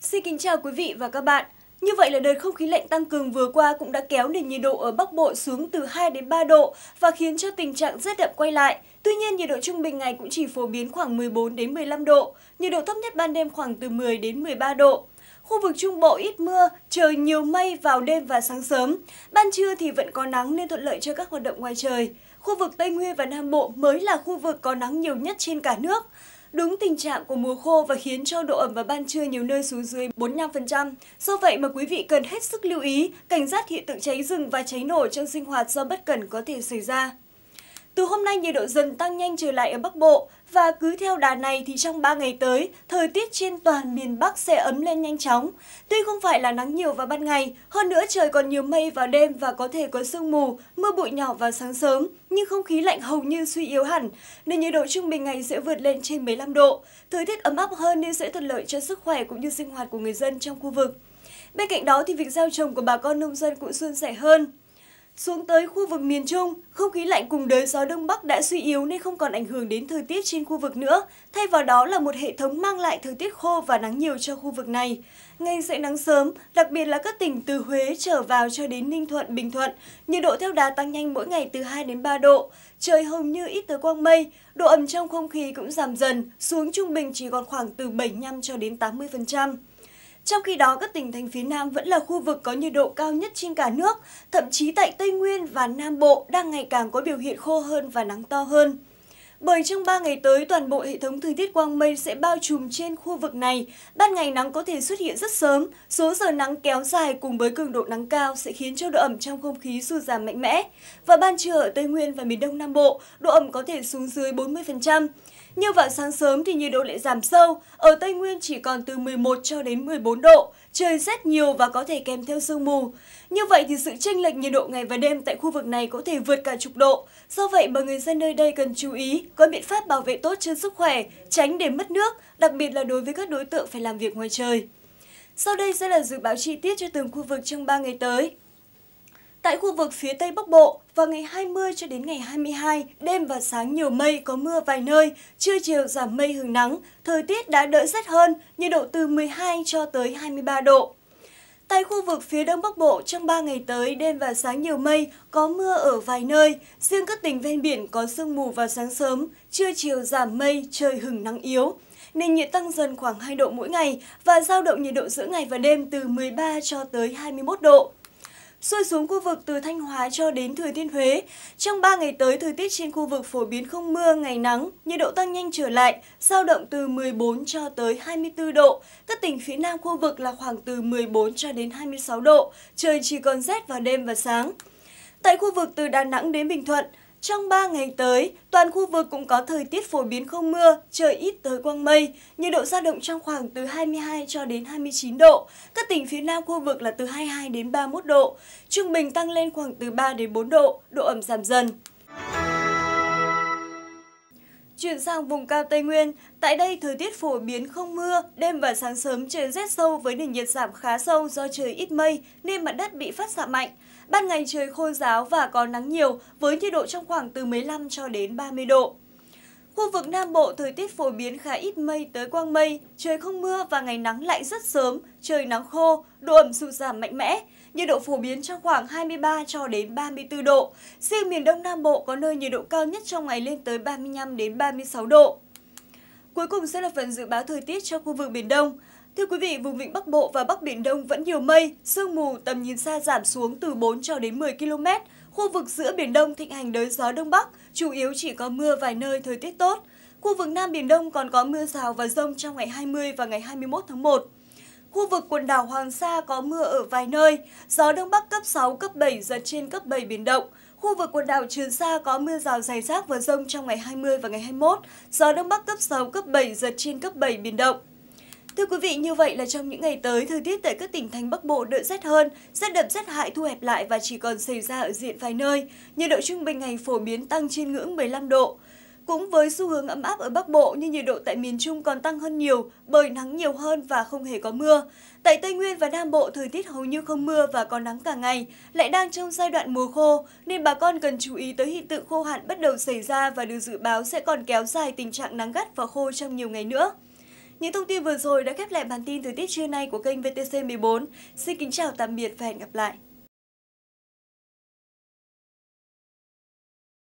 Xin kính chào quý vị và các bạn. Như vậy là đợt không khí lạnh tăng cường vừa qua cũng đã kéo nền nhiệt độ ở Bắc Bộ xuống từ 2 đến 3 độ và khiến cho tình trạng rét đậm quay lại. Tuy nhiên, nhiệt độ trung bình ngày cũng chỉ phổ biến khoảng 14 đến 15 độ, nhiệt độ thấp nhất ban đêm khoảng từ 10 đến 13 độ. Khu vực Trung Bộ ít mưa, trời nhiều mây vào đêm và sáng sớm. Ban trưa thì vẫn có nắng nên thuận lợi cho các hoạt động ngoài trời. Khu vực Tây Nguyên và Nam Bộ mới là khu vực có nắng nhiều nhất trên cả nước đúng tình trạng của mùa khô và khiến cho độ ẩm vào ban trưa nhiều nơi xuống dưới 45%. Do vậy mà quý vị cần hết sức lưu ý, cảnh giác hiện tượng cháy rừng và cháy nổ trong sinh hoạt do bất cẩn có thể xảy ra. Từ hôm nay nhiệt độ dần tăng nhanh trở lại ở Bắc Bộ, và cứ theo đà này thì trong 3 ngày tới, thời tiết trên toàn miền Bắc sẽ ấm lên nhanh chóng. Tuy không phải là nắng nhiều vào ban ngày, hơn nữa trời còn nhiều mây vào đêm và có thể có sương mù, mưa bụi nhỏ vào sáng sớm, nhưng không khí lạnh hầu như suy yếu hẳn, nên nhiệt độ trung bình ngày sẽ vượt lên trên 15 độ. Thời tiết ấm áp hơn nên sẽ thuận lợi cho sức khỏe cũng như sinh hoạt của người dân trong khu vực. Bên cạnh đó thì việc gieo trồng của bà con nông dân cũng suôn sẻ hơn. Xuống tới khu vực miền Trung, không khí lạnh cùng đới gió Đông Bắc đã suy yếu nên không còn ảnh hưởng đến thời tiết trên khu vực nữa. Thay vào đó là một hệ thống mang lại thời tiết khô và nắng nhiều cho khu vực này. Ngày sẽ nắng sớm, đặc biệt là các tỉnh từ Huế trở vào cho đến Ninh Thuận, Bình Thuận. Nhiệt độ theo đà tăng nhanh mỗi ngày từ 2 đến 3 độ. Trời hầu như ít tới quang mây, độ ẩm trong không khí cũng giảm dần, xuống trung bình chỉ còn khoảng từ 75 cho đến 80%. Trong khi đó, các tỉnh thành phía Nam vẫn là khu vực có nhiệt độ cao nhất trên cả nước, thậm chí tại Tây Nguyên và Nam Bộ đang ngày càng có biểu hiện khô hơn và nắng to hơn. Bởi trong 3 ngày tới, toàn bộ hệ thống thời tiết quang mây sẽ bao trùm trên khu vực này. Ban ngày nắng có thể xuất hiện rất sớm, số giờ nắng kéo dài cùng với cường độ nắng cao sẽ khiến cho độ ẩm trong không khí sụt giảm mạnh mẽ. Và ban trưa ở Tây Nguyên và miền Đông Nam Bộ, độ ẩm có thể xuống dưới 40%. Như vào sáng sớm thì nhiệt độ lại giảm sâu, ở Tây Nguyên chỉ còn từ 11 cho đến 14 độ, trời rét nhiều và có thể kèm theo sương mù. Như vậy thì sự chênh lệch nhiệt độ ngày và đêm tại khu vực này có thể vượt cả chục độ. Do vậy mà người dân nơi đây cần chú ý, có biện pháp bảo vệ tốt cho sức khỏe, tránh để mất nước, đặc biệt là đối với các đối tượng phải làm việc ngoài trời. Sau đây sẽ là dự báo chi tiết cho từng khu vực trong 3 ngày tới. Tại khu vực phía Tây Bắc Bộ, vào ngày 20 cho đến ngày 22, đêm và sáng nhiều mây có mưa vài nơi, trưa chiều giảm mây hứng nắng, thời tiết đã đỡ rét hơn, nhiệt độ từ 12 cho tới 23 độ. Tại khu vực phía Đông Bắc Bộ, trong 3 ngày tới, đêm và sáng nhiều mây, có mưa ở vài nơi. Riêng các tỉnh ven biển có sương mù vào sáng sớm, trưa chiều giảm mây, trời hứng nắng yếu. Nền nhiệt tăng dần khoảng 2 độ mỗi ngày và dao động nhiệt độ giữa ngày và đêm từ 13 cho tới 21 độ. Xuôi xuống khu vực từ Thanh Hóa cho đến Thừa Thiên Huế, trong 3 ngày tới thời tiết trên khu vực phổ biến không mưa, ngày nắng, nhiệt độ tăng nhanh trở lại, giao động từ 14 cho tới 24 độ. Các tỉnh phía Nam khu vực là khoảng từ 14 cho đến 26 độ, trời chỉ còn rét vào đêm và sáng. Tại khu vực từ Đà Nẵng đến Bình Thuận, trong 3 ngày tới, toàn khu vực cũng có thời tiết phổ biến không mưa, trời ít tới quang mây, nhiệt độ dao động trong khoảng từ 22 cho đến 29 độ. Các tỉnh phía Nam khu vực là từ 22 đến 31 độ, trung bình tăng lên khoảng từ 3 đến 4 độ, độ ẩm giảm dần. Chuyển sang vùng cao Tây Nguyên, tại đây thời tiết phổ biến không mưa, đêm và sáng sớm trời rét sâu với nền nhiệt giảm khá sâu do trời ít mây nên mặt đất bị phát xạ mạnh. Ban ngày trời khô giáo và có nắng nhiều với nhiệt độ trong khoảng từ 15 cho đến 30 độ. Khu vực Nam Bộ thời tiết phổ biến khá ít mây tới quang mây, trời không mưa và ngày nắng lại rất sớm, trời nắng khô, độ ẩm sụt giảm mạnh mẽ, nhiệt độ phổ biến trong khoảng 23 cho đến 34 độ. Riêng miền Đông Nam Bộ có nơi nhiệt độ cao nhất trong ngày lên tới 35 đến 36 độ. Cuối cùng sẽ là phần dự báo thời tiết cho khu vực Biển Đông. Thưa quý vị, vùng vịnh Bắc Bộ và Bắc Biển Đông vẫn nhiều mây, sương mù tầm nhìn xa giảm xuống từ 4 cho đến 10 km, Khu vực giữa Biển Đông thịnh hành đới gió Đông Bắc, chủ yếu chỉ có mưa vài nơi thời tiết tốt. Khu vực Nam Biển Đông còn có mưa rào và rông trong ngày 20 và ngày 21 tháng 1. Khu vực quần đảo Hoàng Sa có mưa ở vài nơi, gió Đông Bắc cấp 6, cấp 7, giật trên cấp 7 biển động. Khu vực quần đảo Trường Sa có mưa rào rải rác và rông trong ngày 20 và ngày 21, gió Đông Bắc cấp 6, cấp 7, giật trên cấp 7 biển động. Thưa quý vị, như vậy là trong những ngày tới, thời tiết tại các tỉnh thành Bắc Bộ đỡ rét hơn, rét đậm rét hại thu hẹp lại và chỉ còn xảy ra ở diện vài nơi. Nhiệt độ trung bình ngày phổ biến tăng trên ngưỡng 15 độ. Cũng với xu hướng ấm áp ở Bắc Bộ nhưng nhiệt độ tại miền Trung còn tăng hơn nhiều bởi nắng nhiều hơn và không hề có mưa. Tại Tây Nguyên và Nam Bộ thời tiết hầu như không mưa và có nắng cả ngày, lại đang trong giai đoạn mùa khô nên bà con cần chú ý tới hiện tượng khô hạn bắt đầu xảy ra và được dự báo sẽ còn kéo dài tình trạng nắng gắt và khô trong nhiều ngày nữa. Những thông tin vừa rồi đã khép lại bản tin thời tiết trưa nay của kênh VTC14. Xin kính chào tạm biệt và hẹn gặp lại.